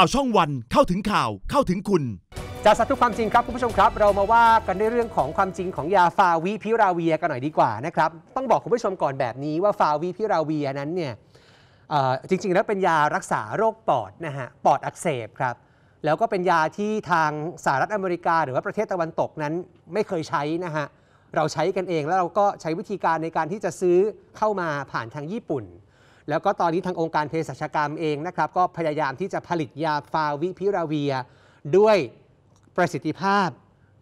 ข่าวช่องวันเข้าถึงข่าวเข้าถึงคุณ จากสัตว์ทุกความจริงครับคุณผู้ชมครับ เรามาว่ากันในเรื่องของความจริงของยาฟาวิพิราเวียกันหน่อยดีกว่านะครับต้องบอกคุณผู้ชมก่อนแบบนี้ว่าฟาวิพิราเวียนั้นเนี่ยจริงๆ แล้วเป็นยารักษาโรคปอดนะฮะปอดอักเสบครับแล้วก็เป็นยาที่ทางสหรัฐอเมริกา หรือว่าประเทศตะวันตกนั้นไม่เคยใช้นะฮะเราใช้กันเองแล้วเราก็ใช้วิธีการในการที่จะซื้อเข้ามาผ่านทางญี่ปุ่นแล้วก็ตอนนี้ ทางองค์การเภสัชกรรมเองนะครับ ก็พยายามที่จะผลิตยาฟาวิพิราเวียด้วยประสิทธิภาพ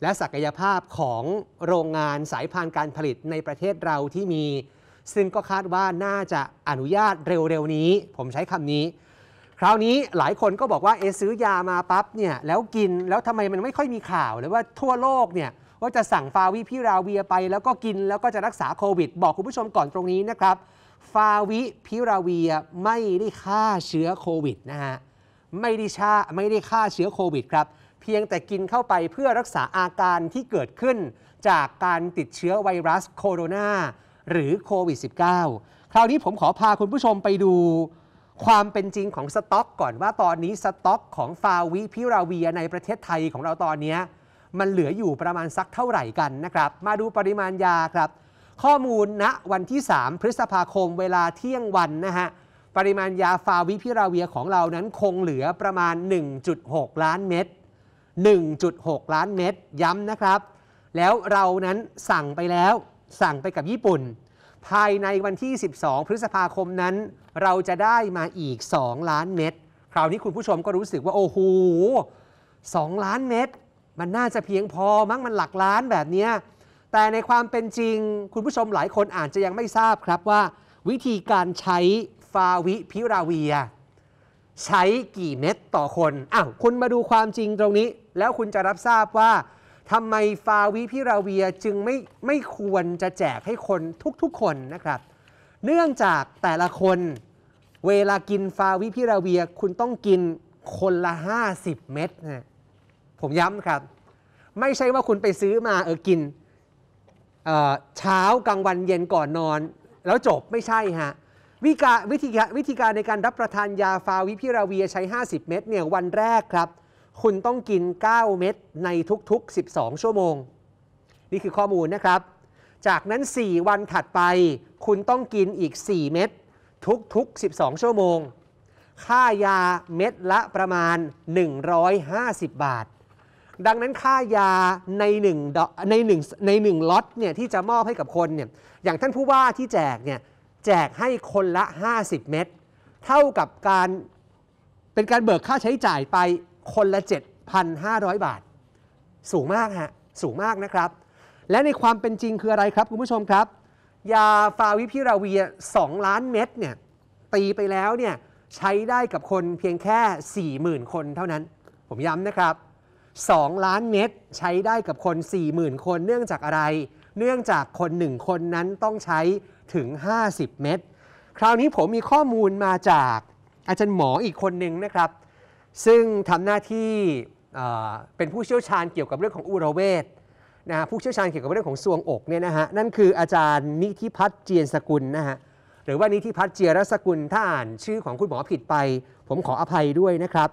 และศักยภาพของโรงงานสายพานการผลิตในประเทศเราที่มี ซึ่งก็คาดว่าน่าจะอนุญาตเร็วๆ นี้ ผมใช้คำนี้ คราวนี้หลายคนก็บอกว่าเอซื้อยามาปั๊บเนี่ยแล้วกินแล้วทำไมมันไม่ค่อยมีข่าวเลยว่าทั่วโลกเนี่ยว่าจะสั่งฟาวิพิราเวียไป แล้วก็กินแล้วก็จะรักษาโควิดบอกคุณผู้ชมก่อนตรงนี้นะครับฟาวิพิราเวียไม่ได้ฆ่าเชื้อโควิดนะฮะไม่ได้ชาไม่ได้ฆ่าเชื้อโควิดครับ เพียงแต่กินเข้าไปเพื่อรักษาอาการที่เกิดขึ้นจากการติดเชื้อไวรัสโคโรนาหรือโควิด -19 คราวนี้ผมขอพาคุณผู้ชมไปดู ความเป็นจริงของสต็อกก่อนว่าตอนนี้สต็อกของฟาวิพิราเวียในประเทศไทยของเราตอนนี้มันเหลืออยู่ประมาณสักเท่าไหร่กันนะครับมาดูปริมาณยาครับข้อมูลณวันที่ 3 พฤษภาคมเวลาเที่ยงวันนะฮะปริมาณยาฟาวิพิราเวียของเรานั้นคงเหลือประมาณ 1.6 ล้านเม็ด1.6 ล้านเม็ดย้ำนะครับ แล้วเรานั้นสั่งไปแล้วสั่งไปกับญี่ปุ่น ภายในวันที่ 12 พฤษภาคมนั้น เราจะได้มาอีก 2 ล้านเม็ดคราวนี้คุณผู้ชมก็รู้สึกว่าโอ้โห2ล้านเม็ดมันน่าจะเพียงพอมั้งมันหลักล้านแบบเนี้ยแต่ในความเป็นจริงคุณผู้ชมหลายคนอาจจะยังไม่ทราบครับว่า วิธีการใช้ฟาวิพิราเวีย ใช้กี่เม็ดต่อคนอ้าวคุณมาดูความจริงตรงนี้ แล้วคุณจะรับทราบว่าทำไมฟาวิพิราเวียจึงไม่ไม่ควรจะแจกให้คนทุกๆคนนะครับเนื่องจากแต่ละคนเวลากินฟาวิพิราเวีย คุณต้องกินคนละ 50 เม็ดนะผมย้ำครับ ไม่ใช่ว่าคุณไปซื้อมาเออกินเช้ากลางวันเย็นก่อนนอน แล้วจบไม่ใช่ฮะวิกาวิธีวิธีการในการรับประทานยาฟาวิพิราเวียใช้ 50 เม็ดเนี่ยวันแรกครับ คุณต้องกิน 9 เม็ดในทุกๆ 12 ชั่วโมง นี่คือข้อมูลนะครับ จากนั้น 4 วันถัดไป คุณต้องกินอีก 4 เม็ดทุกๆ 12 ชั่วโมง ค่ายาเม็ดละประมาณ 150 บาทดังนั้นค่ายาในหนึ่งในหนึ่งในหนึ่งล็อตเนี่ยที่จะมอบให้กับคนเนี่ยอย่างท่านผู้ว่าที่แจกเนี่ยแจกให้คนละ 50 เม็ดเท่ากับการเป็นการเบิกค่าใช้จ่ายไปคนละ 7,500 บาท สูงมากฮะสูงมากนะครับ และในความเป็นจริงคืออะไรครับ คุณผู้ชมครับ ยาฟาวิพิราเวีย 2 ล้านเม็ดเนี่ยตีไปแล้วเนี่ยใช้ได้กับคนเพียงแค่ 40,000 คนเท่านั้น ผมย้ำนะครับ2 ล้านเม็ดใช้ได้กับคน 40,000 คนเนื่องจากอะไร เนื่องจากคน 1 คนนั้นต้องใช้ถึง 50 เม็ด คราวนี้ผมมีข้อมูลมาจากอาจารย์หมออีกคนหนึ่งนะครับ ซึ่งทำหน้าที่เป็นผู้เชี่ยวชาญเกี่ยวกับเรื่องของอุรเวทนะผู้เชี่ยวชาญเกี่ยวกับเรื่องของซวงอกเนี่ยนะฮะ นั่นคืออาจารย์นิธิพัฒน์เจียนสกุลนะฮะ หรือว่านิธิพัฒน์เจียรสกุล ถ้าอ่าน ชื่อของคุณหมอผิดไป ผมขออภัยด้วยนะครับ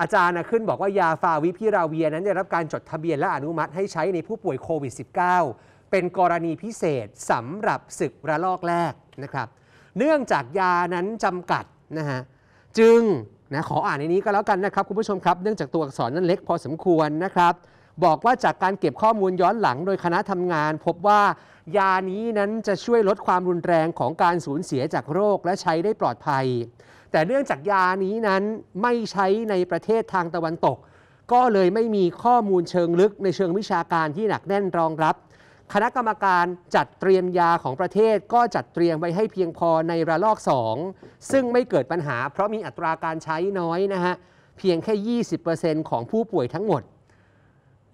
อาจารย์ขึ้นบอกว่ายาฟาวิพิราเวียนั้นได้รับการจดทะเบียนและอนุมัติให้ใช้ในผู้ป่วยโควิด -19 เป็นกรณีพิเศษสำหรับศึกระลอกแรกนะครับ เนื่องจากยานั้นจำกัดนะฮะ จึงนะขออ่านในนี้ก็แล้วกันนะครับคุณผู้ชมครับ เนื่องจากตัวอักษรนั้นเล็กพอสมควรนะครับ บอกว่าจากการเก็บข้อมูลย้อนหลังโดยคณะทำงาน พบว่ายานี้นั้นจะช่วยลดความรุนแรงของการสูญเสียจากโรคและใช้ได้ปลอดภัยแต่เนื่องจากยานี้นั้นไม่ใช้ในประเทศทางตะวันตก ก็เลยไม่มีข้อมูลเชิงลึกในเชิงวิชาการที่หนักแน่นรองรับ คณะกรรมการจัดเตรียมยาของประเทศก็จัดเตรียมไว้ให้เพียงพอในระลอก 2 ซึ่งไม่เกิดปัญหาเพราะมีอัตราการใช้น้อยนะฮะ เพียงแค่ 20%ของผู้ป่วยทั้งหมด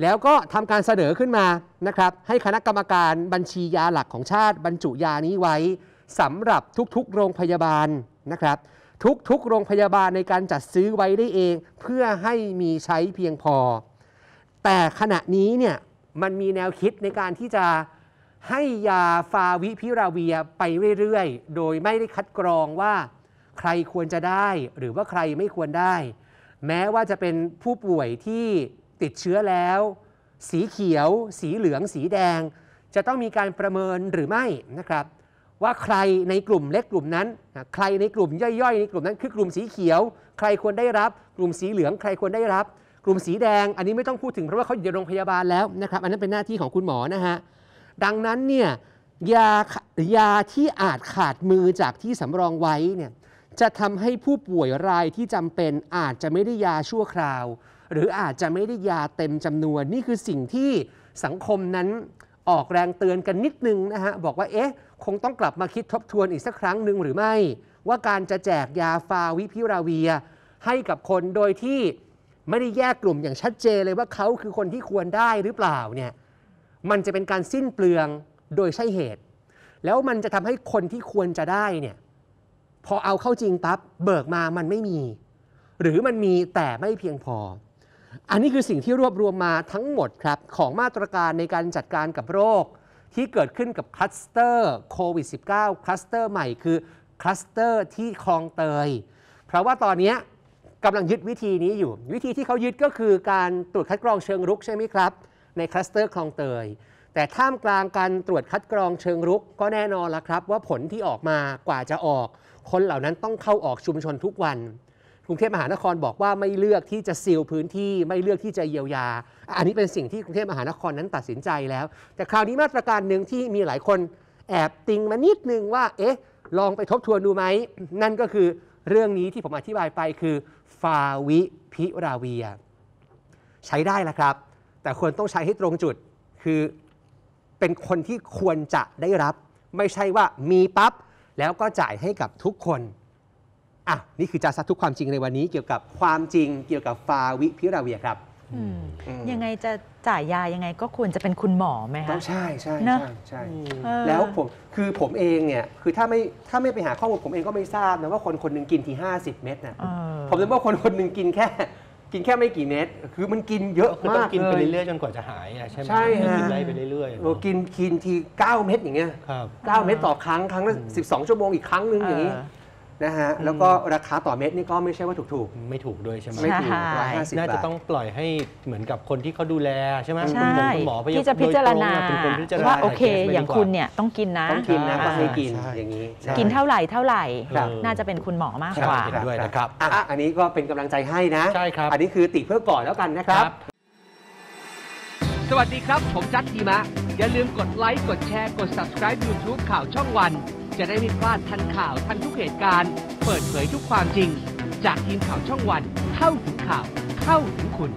แล้วก็ทำการเสนอขึ้นมานะครับ ให้คณะกรรมการบัญชียาหลักของชาติบรรจุยานี้ไว้สำหรับทุกๆ โรงพยาบาลนะครับทุก ๆ โรงพยาบาลในการจัดซื้อไว้ได้เองเพื่อให้มีใช้เพียงพอ แต่ขณะนี้เนี่ยมันมีแนวคิดในการที่จะให้ยาฟาวิพิราเวียไปเรื่อย ๆ โดยไม่ได้คัดกรองว่าใครควรจะได้หรือว่าใครไม่ควรได้ แม้ว่าจะเป็นผู้ป่วยที่ติดเชื้อแล้ว สีเขียว สีเหลืองสีแดง จะต้องมีการประเมินหรือไม่นะครับว่าใครในกลุ่มเล็กกลุ่มนั้น ใครในกลุ่มย่อยๆ ในกลุ่มนั้น คือกลุ่มสีเขียว ใครควรได้รับ กลุ่มสีเหลือง ใครควรได้รับ กลุ่มสีแดง อันนี้ไม่ต้องพูดถึงเพราะว่าเขาอยู่ในโรงพยาบาลแล้วนะครับ อันนั้นเป็นหน้าที่ของคุณหมอนะฮะ ดังนั้นเนี่ยยายาที่อาจขาดมือจากที่สำรองไว้เนี่ยจะทำให้ผู้ป่วยรายที่จำเป็นอาจจะไม่ได้ยาชั่วคราว หรืออาจจะไม่ได้ยาเต็มจำนวนนี่คือสิ่งที่สังคมนั้นออกแรงเตือนกันนิดนึงนะฮะ บอกว่าเอ๊ะ คงต้องกลับมาคิดทบทวนอีกสักครั้งหนึ่งหรือไม่ ว่าการจะแจกยาฟาวิพิราเวีย ให้กับคนโดยที่ไม่ได้แยกกลุ่มอย่างชัดเจนเลยว่าเขาคือคนที่ควรได้หรือเปล่าเนี่ยมันจะเป็นการสิ้นเปลืองโดยใช่เหตุ แล้วมันจะทำให้คนที่ควรจะได้เนี่ยพอเอาเข้าจริงปั๊บเบิกมามันไม่มี หรือมันมีแต่ไม่เพียงพออันนี้คือสิ่งที่รวบรวมมาทั้งหมดครับของมาตรการในการจัดการกับโรคที่เกิดขึ้นกับคลัสเตอร์โควิด -19 คลัสเตอร์ใหม่คือคลัสเตอร์ที่คลองเตยเพราะว่าตอนนี้กำลังยึดวิธีนี้อยู่ วิธีที่เขายึดก็คือการตรวจคัดกรองเชิงรุกใช่ไหมครับ ในคลัสเตอร์คลองเตยแต่ท่ามกลางการตรวจคัดกรองเชิงรุกก็แน่นอนละครับ ว่าผลที่ออกมากว่าจะออก คนเหล่านั้นต้องเข้าออกชุมชนทุกวันกรุงเทพมหานครบอกว่าไม่เลือกที่จะซีลพื้นที่ไม่เลือกที่จะเยียวยา อันนี้เป็นสิ่งที่กรุงเทพมหานครนั้นตัดสินใจแล้ว แต่คราวนี้มาตรการหนึ่งที่มีหลายคนแอบติงมานิดนึงว่า เอ๊ะ ลองไปทบทวนดูไหมนั่นก็คือเรื่องนี้ที่ผมอธิบายไปคือฟาวิพิราเวียใช้ได้และครับ แต่ควรต้องใช้ให้ตรงจุดคือเป็นคนที่ควรจะได้รับ ไม่ใช่ว่ามีปับ๊บแล้วก็จ่ายให้กับทุกคนอ่ะนี่คือจาซัดทุกความจริงในวันนี้ เกี่ยวกับความจริงเกี่ยวกับฟาวิพิราเวียครับอยังไงจะจ่ายยายังไงก็ควรจะเป็นคุณหมอไหมต้อคะงใช่ใช่ใช่ใช่แล้วผมคือผมเองเนี่ยคือถ้าไม่ถ้าไม่ไปหาข้อมูลผมเองก็ไม่ทราบนะว่าคนคนหนึ่งกินที50 เม็ดนะเอผมนึกว่าคนคนหนึ่งกินแค่ กินแค่ไม่กี่เม็ดคือมันกินเยอะมากต้องกินไปเรื่อยๆจนกว่าจะหายใช่ไหมใช่ฮะกินไปเรื่อยๆเรากินกินที9เม็ดอย่างเงี้ยครับเม็ดต่อครั้งครั้งละองชั่วโมงอีกครั้งหนึ่งอย่างนี้นะฮะ แล้วก็ราคาต่อเม็ดนี่ก็ไม่ใช่ว่าถูกไม่ถูกด้วยใช่ไหมไม่ถูกร้อยห้าสิบน่าจะต้องปล่อยให้เหมือนกับคนที่เขาดูแลใช่ไหมใช่คุณหมอคุณหมอที่จะพิจารณาว่าโอเค อย่างคุณเนี่ยต้องกินนะต้องกินนะองให้กินอย่างนี้กินเท่าไหร่เท่าไหร่น่าจะเป็นคุณหมอมากกว่าด้วยนะครับอันนี้ก็เป็นกำลังใจให้นะใช่ครับอันนี้คือติเพื่อก่อนแล้วกันนะครับบสวัสดีครับผมจัดทีมะ อย่าลืมกดไลค์ กดแชร์ กด subscribe YouTube ข่าวช่องวันจะได้ไม่พลาดทันข่าวทันทุกเหตุการณ์ เปิดเผยทุกความจริง จากทีมข่าวช่องวันเข้าถึงข่าว เข้าถึงคุณ